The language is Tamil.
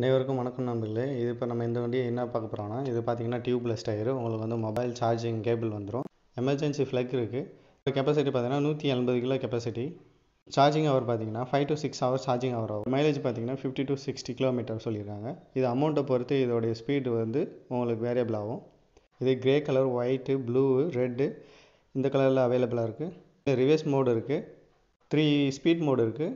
அனைவருக்கும் வணக்கம் நண்பர்களே இது இப்போ நம்ம இந்த வண்டியை என்ன பார்க்க போகிறோம்னா இது பார்த்தீங்கன்னா டியூப்லெஸ் டயர் உங்களுக்கு வந்து மொபைல் சார்ஜிங் கேபிள் வந்துடும் எமர்ஜென்சி ஃப்ளக் இருக்குது இப்போ கெப்பாசிட்டி பார்த்தீங்கன்னா நூற்றி எண்பது கிலோ கெப்பாசிட்டி சார்ஜிங் ஹவர் பார்த்தீங்கன்னா five to six hour charging hour ஆகும் மைலேஜ் பார்த்தீங்கன்னா ஃபிஃப்டி டு சிக்ஸ்டி கிலோமீட்டர் சொல்லியிருக்காங்க இது அமௌண்ட்டை பொறுத்து இதோடைய ஸ்பீடு வந்து உங்களுக்கு வேரியபிள் ஆகும் இது grey colour white blue red இந்த கலரில் அவைலபிளாக இருக்குது ரிவேஸ் மோடு இருக்குது த்ரீ ஸ்பீட் மோடு இருக்குது